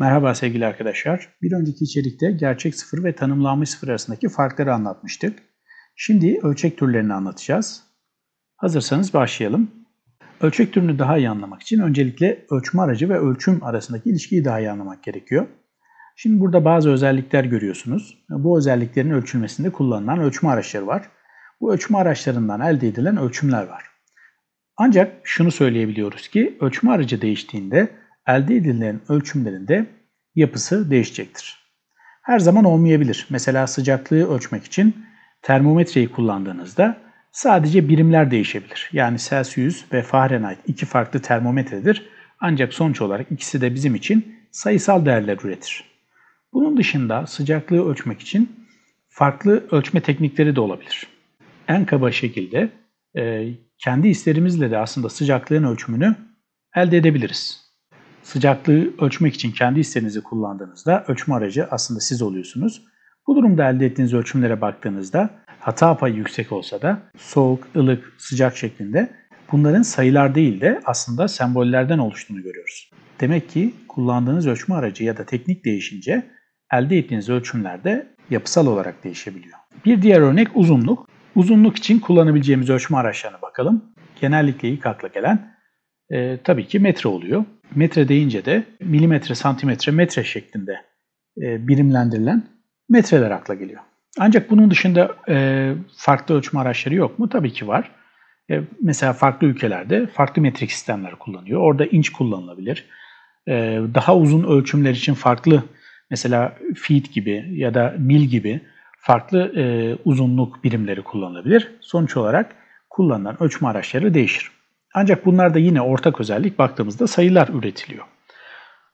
Merhaba sevgili arkadaşlar. Bir önceki içerikte gerçek sıfır ve tanımlanmış sıfır arasındaki farkları anlatmıştık. Şimdi ölçek türlerini anlatacağız. Hazırsanız başlayalım. Ölçek türünü daha iyi anlamak için öncelikle ölçme aracı ve ölçüm arasındaki ilişkiyi daha iyi anlamak gerekiyor. Şimdi burada bazı özellikler görüyorsunuz. Bu özelliklerin ölçülmesinde kullanılan ölçme araçları var. Bu ölçme araçlarından elde edilen ölçümler var. Ancak şunu söyleyebiliyoruz ki ölçme aracı değiştiğinde elde edilen ölçümlerin de yapısı değişecektir. Her zaman olmayabilir. Mesela sıcaklığı ölçmek için termometreyi kullandığınızda sadece birimler değişebilir. Yani Celsius ve Fahrenheit iki farklı termometredir. Ancak sonuç olarak ikisi de bizim için sayısal değerler üretir. Bunun dışında sıcaklığı ölçmek için farklı ölçme teknikleri de olabilir. En kaba şekilde e, kendi isterimizle de aslında sıcaklığın ölçümünü elde edebiliriz sıcaklığı ölçmek için kendi hissenizi kullandığınızda ölçme aracı aslında siz oluyorsunuz. Bu durumda elde ettiğiniz ölçümlere baktığınızda hata payı yüksek olsa da soğuk, ılık, sıcak şeklinde bunların sayılar değil de aslında sembollerden oluştuğunu görüyoruz. Demek ki kullandığınız ölçme aracı ya da teknik değişince elde ettiğiniz ölçümler de yapısal olarak değişebiliyor. Bir diğer örnek uzunluk. Uzunluk için kullanabileceğimiz ölçme araçlarına bakalım. Genellikle ilk akla gelen e, tabii ki metre oluyor. Metre deyince de milimetre, santimetre, metre şeklinde e, birimlendirilen metreler akla geliyor. Ancak bunun dışında e, farklı ölçme araçları yok mu? Tabii ki var. E, mesela farklı ülkelerde farklı metrik sistemler kullanıyor. Orada inç kullanılabilir. daha uzun ölçümler için farklı mesela feet gibi ya da mil gibi farklı uzunluk birimleri kullanılabilir. Sonuç olarak kullanılan ölçme araçları değişir. Ancak bunlarda yine ortak özellik baktığımızda sayılar üretiliyor.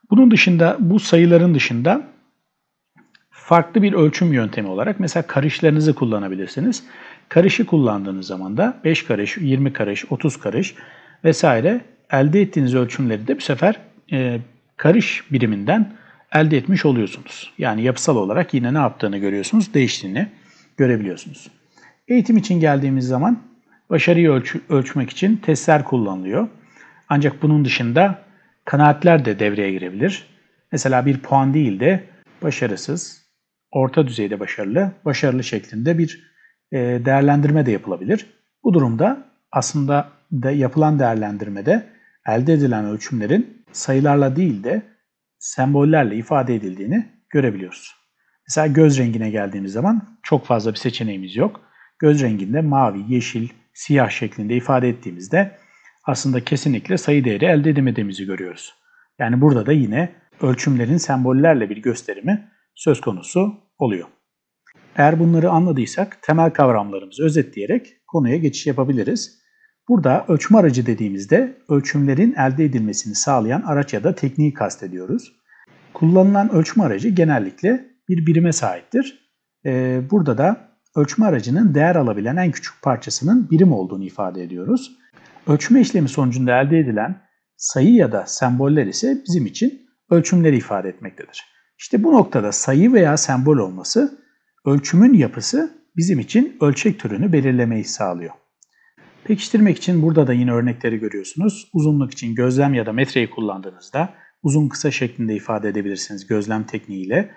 Bunun dışında bu sayıların dışında farklı bir ölçüm yöntemi olarak mesela karışlarınızı kullanabilirsiniz. Karışı kullandığınız zaman da 5 karış, 20 karış, 30 karış vesaire elde ettiğiniz ölçümleri de bu sefer e, karış biriminden elde etmiş oluyorsunuz. Yani yapısal olarak yine ne yaptığını görüyorsunuz, değiştiğini görebiliyorsunuz. Eğitim için geldiğimiz zaman başarıyı ölç ölçmek için testler kullanılıyor. Ancak bunun dışında kanaatler de devreye girebilir. Mesela bir puan değil de başarısız, orta düzeyde başarılı, başarılı şeklinde bir e, değerlendirme de yapılabilir. Bu durumda aslında de yapılan değerlendirmede elde edilen ölçümlerin sayılarla değil de sembollerle ifade edildiğini görebiliyoruz. Mesela göz rengine geldiğimiz zaman çok fazla bir seçeneğimiz yok. Göz renginde mavi, yeşil, siyah şeklinde ifade ettiğimizde aslında kesinlikle sayı değeri elde edemediğimizi görüyoruz. Yani burada da yine ölçümlerin sembollerle bir gösterimi söz konusu oluyor. Eğer bunları anladıysak temel kavramlarımızı özetleyerek konuya geçiş yapabiliriz. Burada ölçme aracı dediğimizde ölçümlerin elde edilmesini sağlayan araç ya da tekniği kastediyoruz. Kullanılan ölçme aracı genellikle bir birime sahiptir. Ee, burada da ölçme aracının değer alabilen en küçük parçasının birim olduğunu ifade ediyoruz. Ölçme işlemi sonucunda elde edilen sayı ya da semboller ise bizim için ölçümleri ifade etmektedir. İşte bu noktada sayı veya sembol olması ölçümün yapısı bizim için ölçek türünü belirlemeyi sağlıyor. Pekiştirmek için burada da yine örnekleri görüyorsunuz. Uzunluk için gözlem ya da metreyi kullandığınızda uzun kısa şeklinde ifade edebilirsiniz gözlem tekniğiyle.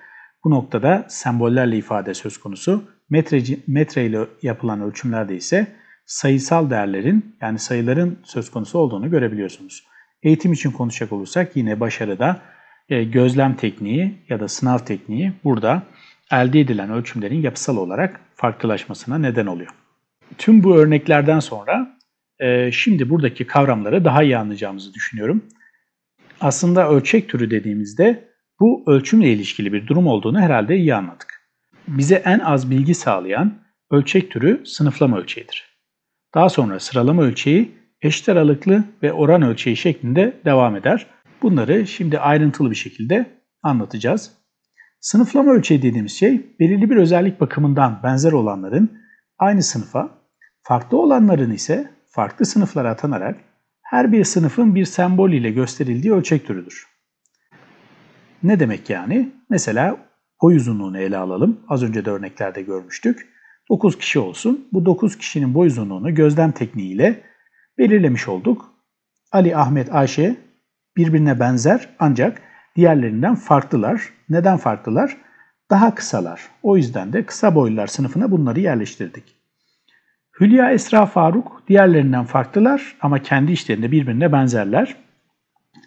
Bu noktada sembollerle ifade söz konusu. Metre, metre ile yapılan ölçümlerde ise sayısal değerlerin yani sayıların söz konusu olduğunu görebiliyorsunuz. Eğitim için konuşacak olursak yine başarıda e, gözlem tekniği ya da sınav tekniği burada elde edilen ölçümlerin yapısal olarak farklılaşmasına neden oluyor. Tüm bu örneklerden sonra e, şimdi buradaki kavramları daha iyi anlayacağımızı düşünüyorum. Aslında ölçek türü dediğimizde bu ölçümle ilişkili bir durum olduğunu herhalde iyi anladık bize en az bilgi sağlayan ölçek türü sınıflama ölçeğidir. Daha sonra sıralama ölçeği eşit aralıklı ve oran ölçeği şeklinde devam eder. Bunları şimdi ayrıntılı bir şekilde anlatacağız. Sınıflama ölçeği dediğimiz şey belirli bir özellik bakımından benzer olanların aynı sınıfa, farklı olanların ise farklı sınıflara atanarak her bir sınıfın bir sembol ile gösterildiği ölçek türüdür. Ne demek yani? Mesela boy uzunluğunu ele alalım. Az önce de örneklerde görmüştük. 9 kişi olsun. Bu 9 kişinin boy uzunluğunu gözlem tekniğiyle belirlemiş olduk. Ali, Ahmet, Ayşe birbirine benzer ancak diğerlerinden farklılar. Neden farklılar? Daha kısalar. O yüzden de kısa boylular sınıfına bunları yerleştirdik. Hülya, Esra, Faruk diğerlerinden farklılar ama kendi işlerinde birbirine benzerler.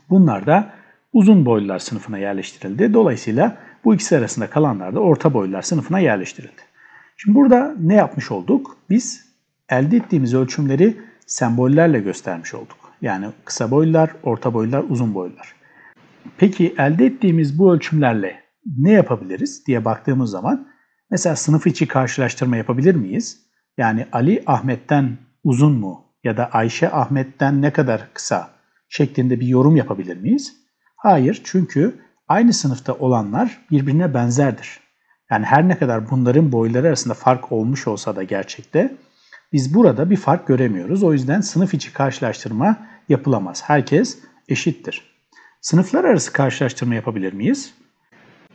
Bunlar da uzun boylular sınıfına yerleştirildi. Dolayısıyla bu ikisi arasında kalanlar da orta boylular sınıfına yerleştirildi. Şimdi burada ne yapmış olduk? Biz elde ettiğimiz ölçümleri sembollerle göstermiş olduk. Yani kısa boylular, orta boylular, uzun boylular. Peki elde ettiğimiz bu ölçümlerle ne yapabiliriz diye baktığımız zaman mesela sınıf içi karşılaştırma yapabilir miyiz? Yani Ali Ahmet'ten uzun mu ya da Ayşe Ahmet'ten ne kadar kısa şeklinde bir yorum yapabilir miyiz? Hayır çünkü Aynı sınıfta olanlar birbirine benzerdir. Yani her ne kadar bunların boyları arasında fark olmuş olsa da gerçekte biz burada bir fark göremiyoruz. O yüzden sınıf içi karşılaştırma yapılamaz. Herkes eşittir. Sınıflar arası karşılaştırma yapabilir miyiz?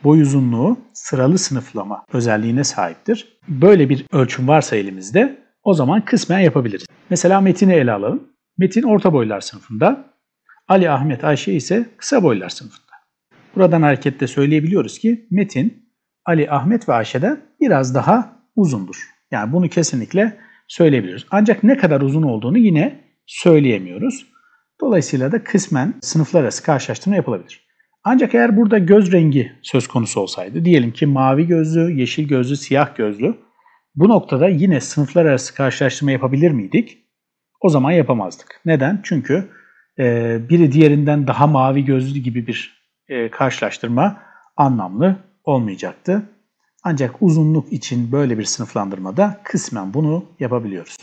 Boy uzunluğu sıralı sınıflama özelliğine sahiptir. Böyle bir ölçüm varsa elimizde o zaman kısmen yapabiliriz. Mesela Metin'i ele alalım. Metin orta boylar sınıfında, Ali, Ahmet, Ayşe ise kısa boylar sınıfında. Buradan hareketle söyleyebiliyoruz ki metin Ali, Ahmet ve Ayşe'de biraz daha uzundur. Yani bunu kesinlikle söyleyebiliyoruz. Ancak ne kadar uzun olduğunu yine söyleyemiyoruz. Dolayısıyla da kısmen sınıflar arası karşılaştırma yapılabilir. Ancak eğer burada göz rengi söz konusu olsaydı, diyelim ki mavi gözlü, yeşil gözlü, siyah gözlü, bu noktada yine sınıflar arası karşılaştırma yapabilir miydik? O zaman yapamazdık. Neden? Çünkü e, biri diğerinden daha mavi gözlü gibi bir e, karşılaştırma anlamlı olmayacaktı. Ancak uzunluk için böyle bir sınıflandırmada kısmen bunu yapabiliyoruz.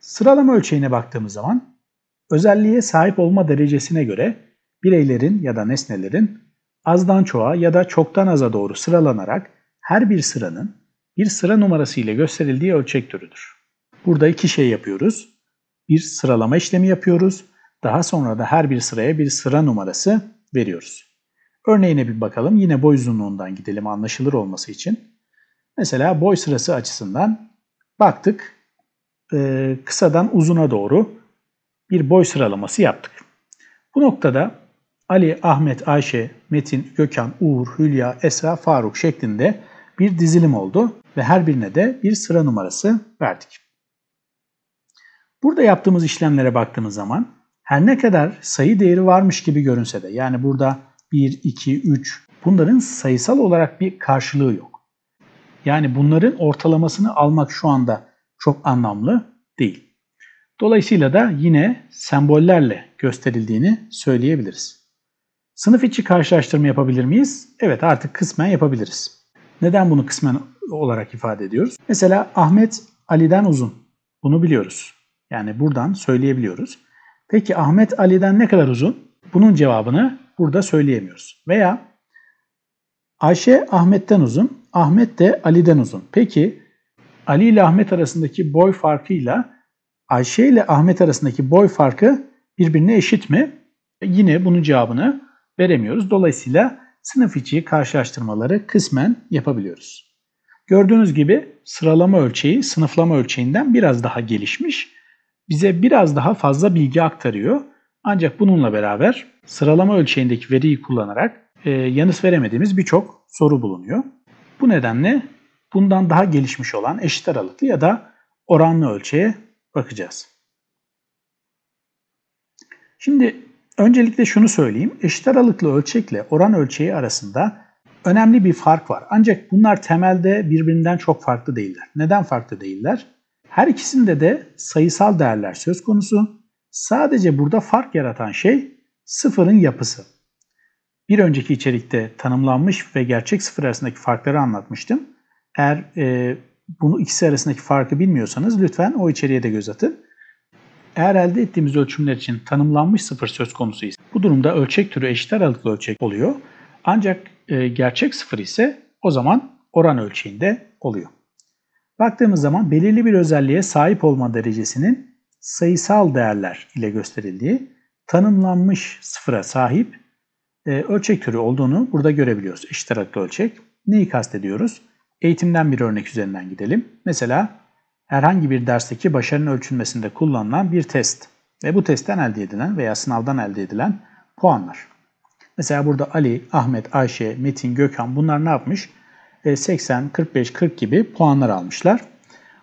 Sıralama ölçeğine baktığımız zaman özelliğe sahip olma derecesine göre bireylerin ya da nesnelerin azdan çoğa ya da çoktan aza doğru sıralanarak her bir sıranın bir sıra numarası ile gösterildiği ölçek türüdür. Burada iki şey yapıyoruz. Bir sıralama işlemi yapıyoruz. Daha sonra da her bir sıraya bir sıra numarası veriyoruz. Örneğine bir bakalım. Yine boy uzunluğundan gidelim anlaşılır olması için. Mesela boy sırası açısından baktık e, kısadan uzuna doğru bir boy sıralaması yaptık. Bu noktada Ali, Ahmet, Ayşe, Metin, Gökhan, Uğur, Hülya, Esra, Faruk şeklinde bir dizilim oldu ve her birine de bir sıra numarası verdik. Burada yaptığımız işlemlere baktığımız zaman her ne kadar sayı değeri varmış gibi görünse de yani burada 1, 2, 3 bunların sayısal olarak bir karşılığı yok. Yani bunların ortalamasını almak şu anda çok anlamlı değil. Dolayısıyla da yine sembollerle gösterildiğini söyleyebiliriz. Sınıf içi karşılaştırma yapabilir miyiz? Evet artık kısmen yapabiliriz. Neden bunu kısmen olarak ifade ediyoruz? Mesela Ahmet Ali'den uzun. Bunu biliyoruz. Yani buradan söyleyebiliyoruz. Peki Ahmet Ali'den ne kadar uzun? Bunun cevabını burada söyleyemiyoruz. Veya Ayşe Ahmet'ten uzun, Ahmet de Ali'den uzun. Peki Ali ile Ahmet arasındaki boy farkıyla Ayşe ile Ahmet arasındaki boy farkı birbirine eşit mi? Yine bunun cevabını veremiyoruz. Dolayısıyla sınıf içi karşılaştırmaları kısmen yapabiliyoruz. Gördüğünüz gibi sıralama ölçeği sınıflama ölçeğinden biraz daha gelişmiş bize biraz daha fazla bilgi aktarıyor. Ancak bununla beraber sıralama ölçeğindeki veriyi kullanarak e, yanıt veremediğimiz birçok soru bulunuyor. Bu nedenle bundan daha gelişmiş olan eşit aralıklı ya da oranlı ölçeğe bakacağız. Şimdi öncelikle şunu söyleyeyim. Eşit aralıklı ölçekle oran ölçeği arasında önemli bir fark var. Ancak bunlar temelde birbirinden çok farklı değiller. Neden farklı değiller? Her ikisinde de sayısal değerler söz konusu. Sadece burada fark yaratan şey sıfırın yapısı. Bir önceki içerikte tanımlanmış ve gerçek sıfır arasındaki farkları anlatmıştım. Eğer e, bunu ikisi arasındaki farkı bilmiyorsanız lütfen o içeriğe de göz atın. Eğer elde ettiğimiz ölçümler için tanımlanmış sıfır söz konusu ise bu durumda ölçek türü eşit aralıklı ölçek oluyor. Ancak e, gerçek sıfır ise o zaman oran ölçeğinde oluyor. Baktığımız zaman belirli bir özelliğe sahip olma derecesinin sayısal değerler ile gösterildiği tanımlanmış sıfıra sahip e, ölçek türü olduğunu burada görebiliyoruz. Eşit aralıklı ölçek. Neyi kastediyoruz? Eğitimden bir örnek üzerinden gidelim. Mesela herhangi bir dersteki başarının ölçülmesinde kullanılan bir test ve bu testten elde edilen veya sınavdan elde edilen puanlar. Mesela burada Ali, Ahmet, Ayşe, Metin, Gökhan bunlar ne yapmış? 80, 45, 40 gibi puanlar almışlar.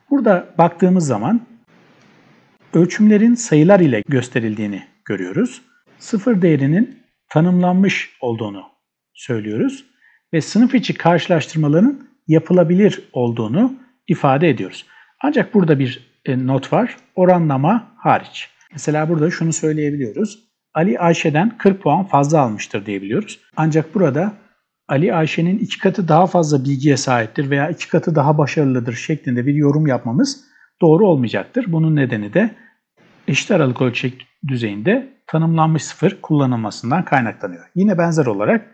Burada baktığımız zaman ölçümlerin sayılar ile gösterildiğini görüyoruz. Sıfır değerinin tanımlanmış olduğunu söylüyoruz ve sınıf içi karşılaştırmaların yapılabilir olduğunu ifade ediyoruz. Ancak burada bir e, not var. Oranlama hariç. Mesela burada şunu söyleyebiliyoruz. Ali Ayşe'den 40 puan fazla almıştır diyebiliyoruz. Ancak burada Ali Ayşe'nin iki katı daha fazla bilgiye sahiptir veya iki katı daha başarılıdır şeklinde bir yorum yapmamız doğru olmayacaktır. Bunun nedeni de eşit aralık ölçek düzeyinde tanımlanmış sıfır kullanılmasından kaynaklanıyor. Yine benzer olarak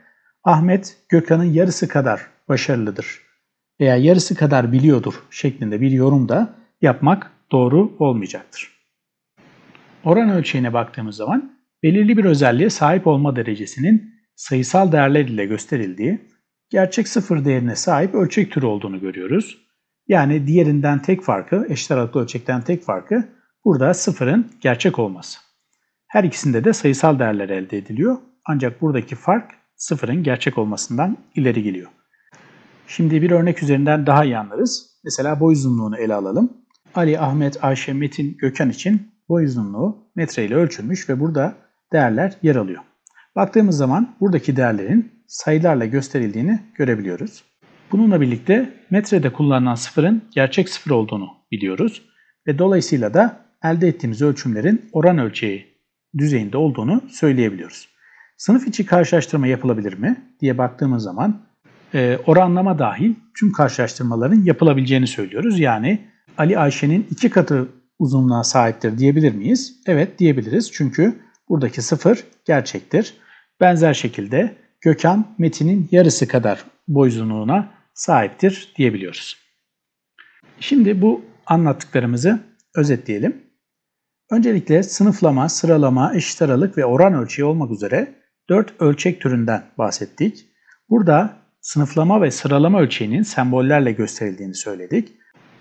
Ahmet Gökhan'ın yarısı kadar başarılıdır veya yarısı kadar biliyordur şeklinde bir yorum da yapmak doğru olmayacaktır. Oran ölçeğine baktığımız zaman belirli bir özelliğe sahip olma derecesinin sayısal değerler ile gösterildiği gerçek sıfır değerine sahip ölçek türü olduğunu görüyoruz. Yani diğerinden tek farkı, eşit aralıklı ölçekten tek farkı burada sıfırın gerçek olması. Her ikisinde de sayısal değerler elde ediliyor. Ancak buradaki fark sıfırın gerçek olmasından ileri geliyor. Şimdi bir örnek üzerinden daha iyi anlarız. Mesela boy uzunluğunu ele alalım. Ali, Ahmet, Ayşe, Metin, Gökhan için boy uzunluğu metre ile ölçülmüş ve burada değerler yer alıyor. Baktığımız zaman buradaki değerlerin sayılarla gösterildiğini görebiliyoruz. Bununla birlikte metrede kullanılan sıfırın gerçek sıfır olduğunu biliyoruz ve dolayısıyla da elde ettiğimiz ölçümlerin oran ölçeği düzeyinde olduğunu söyleyebiliyoruz. Sınıf içi karşılaştırma yapılabilir mi diye baktığımız zaman e, oranlama dahil tüm karşılaştırmaların yapılabileceğini söylüyoruz. Yani Ali Ayşe'nin iki katı uzunluğa sahiptir diyebilir miyiz? Evet diyebiliriz çünkü buradaki sıfır gerçektir. Benzer şekilde Gökhan metinin yarısı kadar boy uzunluğuna sahiptir diyebiliyoruz. Şimdi bu anlattıklarımızı özetleyelim. Öncelikle sınıflama, sıralama, eşit aralık ve oran ölçeği olmak üzere 4 ölçek türünden bahsettik. Burada sınıflama ve sıralama ölçeğinin sembollerle gösterildiğini söyledik.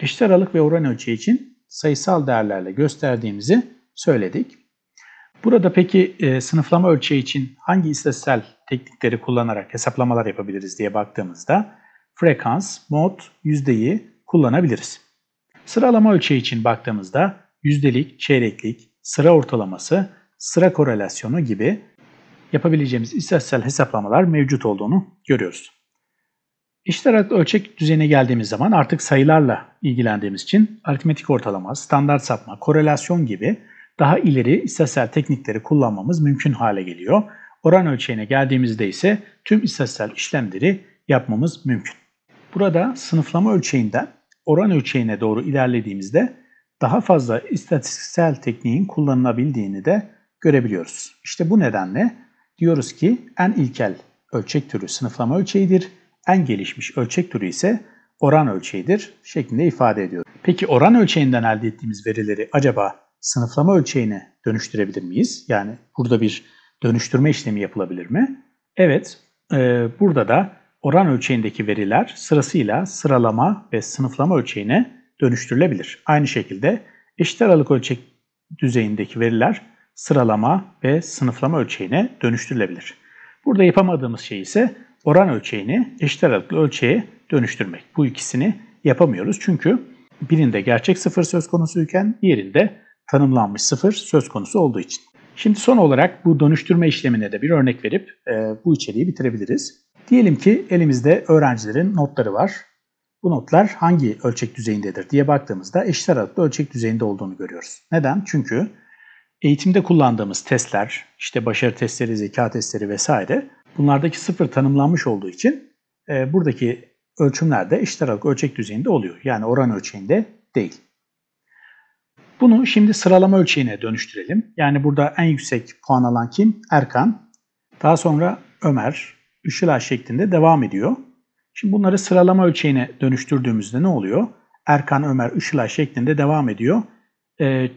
Eşit aralık ve oran ölçeği için sayısal değerlerle gösterdiğimizi söyledik. Burada peki e, sınıflama ölçeği için hangi istatistiksel teknikleri kullanarak hesaplamalar yapabiliriz diye baktığımızda frekans, mod, yüzdeyi kullanabiliriz. Sıralama ölçeği için baktığımızda yüzdelik, çeyreklik, sıra ortalaması, sıra korelasyonu gibi yapabileceğimiz istatistiksel hesaplamalar mevcut olduğunu görüyoruz. İştirak ölçek düzeyine geldiğimiz zaman artık sayılarla ilgilendiğimiz için aritmetik ortalama, standart sapma, korelasyon gibi daha ileri istatistiksel teknikleri kullanmamız mümkün hale geliyor. Oran ölçeğine geldiğimizde ise tüm istatistiksel işlemleri yapmamız mümkün. Burada sınıflama ölçeğinden oran ölçeğine doğru ilerlediğimizde daha fazla istatistiksel tekniğin kullanılabildiğini de görebiliyoruz. İşte bu nedenle diyoruz ki en ilkel ölçek türü sınıflama ölçeğidir, en gelişmiş ölçek türü ise oran ölçeğidir şeklinde ifade ediyoruz. Peki oran ölçeğinden elde ettiğimiz verileri acaba sınıflama ölçeğine dönüştürebilir miyiz? Yani burada bir dönüştürme işlemi yapılabilir mi? Evet, e, burada da oran ölçeğindeki veriler sırasıyla sıralama ve sınıflama ölçeğine dönüştürülebilir. Aynı şekilde eşit aralık ölçek düzeyindeki veriler sıralama ve sınıflama ölçeğine dönüştürülebilir. Burada yapamadığımız şey ise oran ölçeğini eşit aralıklı ölçeğe dönüştürmek. Bu ikisini yapamıyoruz çünkü birinde gerçek sıfır söz konusuyken diğerinde tanımlanmış sıfır söz konusu olduğu için. Şimdi son olarak bu dönüştürme işlemine de bir örnek verip e, bu içeriği bitirebiliriz. Diyelim ki elimizde öğrencilerin notları var. Bu notlar hangi ölçek düzeyindedir diye baktığımızda eşit aralıklı ölçek düzeyinde olduğunu görüyoruz. Neden? Çünkü eğitimde kullandığımız testler, işte başarı testleri, zeka testleri vesaire bunlardaki sıfır tanımlanmış olduğu için e, buradaki ölçümler de eşit aralıklı ölçek düzeyinde oluyor. Yani oran ölçeğinde değil. Bunu şimdi sıralama ölçeğine dönüştürelim. Yani burada en yüksek puan alan kim? Erkan. Daha sonra Ömer, Işıl şeklinde devam ediyor. Şimdi bunları sıralama ölçeğine dönüştürdüğümüzde ne oluyor? Erkan, Ömer, Işıl şeklinde devam ediyor. Ee,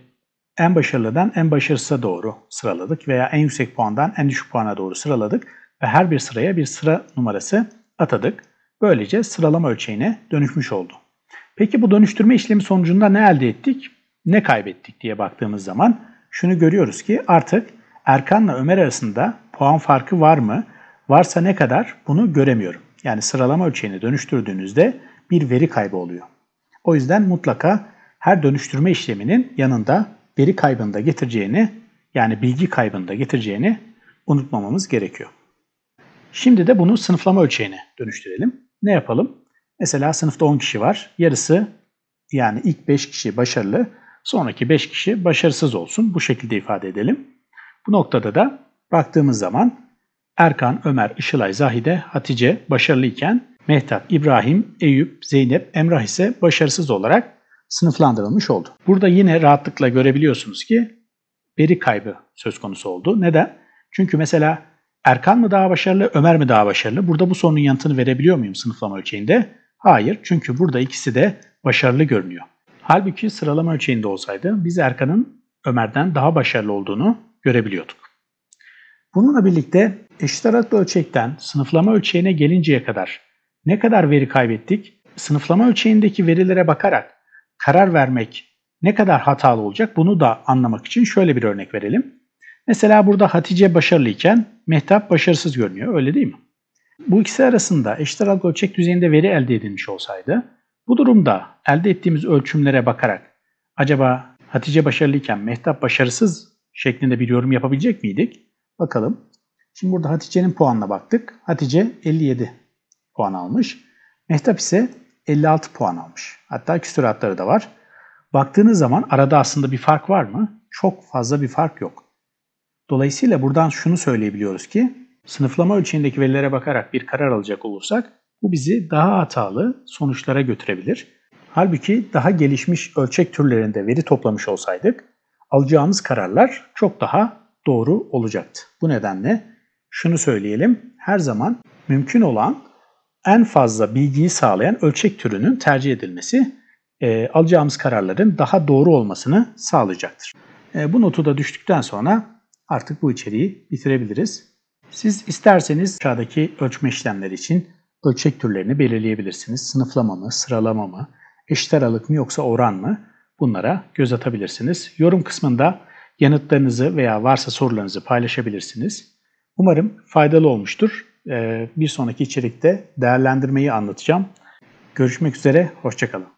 en başarılıdan en başarısıza doğru sıraladık veya en yüksek puandan en düşük puana doğru sıraladık ve her bir sıraya bir sıra numarası atadık. Böylece sıralama ölçeğine dönüşmüş oldu. Peki bu dönüştürme işlemi sonucunda ne elde ettik? ne kaybettik diye baktığımız zaman şunu görüyoruz ki artık Erkan'la Ömer arasında puan farkı var mı? Varsa ne kadar bunu göremiyorum. Yani sıralama ölçeğini dönüştürdüğünüzde bir veri kaybı oluyor. O yüzden mutlaka her dönüştürme işleminin yanında veri kaybını da getireceğini yani bilgi kaybını da getireceğini unutmamamız gerekiyor. Şimdi de bunu sınıflama ölçeğine dönüştürelim. Ne yapalım? Mesela sınıfta 10 kişi var. Yarısı yani ilk 5 kişi başarılı. Sonraki 5 kişi başarısız olsun. Bu şekilde ifade edelim. Bu noktada da baktığımız zaman Erkan, Ömer, Işılay, Zahide, Hatice başarılıyken Mehtap, İbrahim, Eyüp, Zeynep, Emrah ise başarısız olarak sınıflandırılmış oldu. Burada yine rahatlıkla görebiliyorsunuz ki veri kaybı söz konusu oldu. Neden? Çünkü mesela Erkan mı daha başarılı, Ömer mi daha başarılı? Burada bu sorunun yanıtını verebiliyor muyum sınıflama ölçeğinde? Hayır. Çünkü burada ikisi de başarılı görünüyor. Halbuki sıralama ölçeğinde olsaydı biz Erkan'ın Ömer'den daha başarılı olduğunu görebiliyorduk. Bununla birlikte eşit aralıklı ölçekten sınıflama ölçeğine gelinceye kadar ne kadar veri kaybettik, sınıflama ölçeğindeki verilere bakarak karar vermek ne kadar hatalı olacak bunu da anlamak için şöyle bir örnek verelim. Mesela burada Hatice başarılıyken Mehtap başarısız görünüyor öyle değil mi? Bu ikisi arasında eşit aralıklı ölçek düzeyinde veri elde edilmiş olsaydı bu durumda elde ettiğimiz ölçümlere bakarak acaba Hatice başarılıyken Mehtap başarısız şeklinde bir yorum yapabilecek miydik? Bakalım. Şimdi burada Hatice'nin puanına baktık. Hatice 57 puan almış. Mehtap ise 56 puan almış. Hatta küsuratları da var. Baktığınız zaman arada aslında bir fark var mı? Çok fazla bir fark yok. Dolayısıyla buradan şunu söyleyebiliyoruz ki sınıflama ölçeğindeki verilere bakarak bir karar alacak olursak bu bizi daha hatalı sonuçlara götürebilir. Halbuki daha gelişmiş ölçek türlerinde veri toplamış olsaydık alacağımız kararlar çok daha doğru olacaktı. Bu nedenle şunu söyleyelim. Her zaman mümkün olan en fazla bilgiyi sağlayan ölçek türünün tercih edilmesi e, alacağımız kararların daha doğru olmasını sağlayacaktır. E, bu notu da düştükten sonra artık bu içeriği bitirebiliriz. Siz isterseniz aşağıdaki ölçme işlemleri için ölçek türlerini belirleyebilirsiniz. Sınıflama mı, sıralama mı, eşit aralık mı yoksa oran mı? Bunlara göz atabilirsiniz. Yorum kısmında yanıtlarınızı veya varsa sorularınızı paylaşabilirsiniz. Umarım faydalı olmuştur. Ee, bir sonraki içerikte değerlendirmeyi anlatacağım. Görüşmek üzere, hoşçakalın.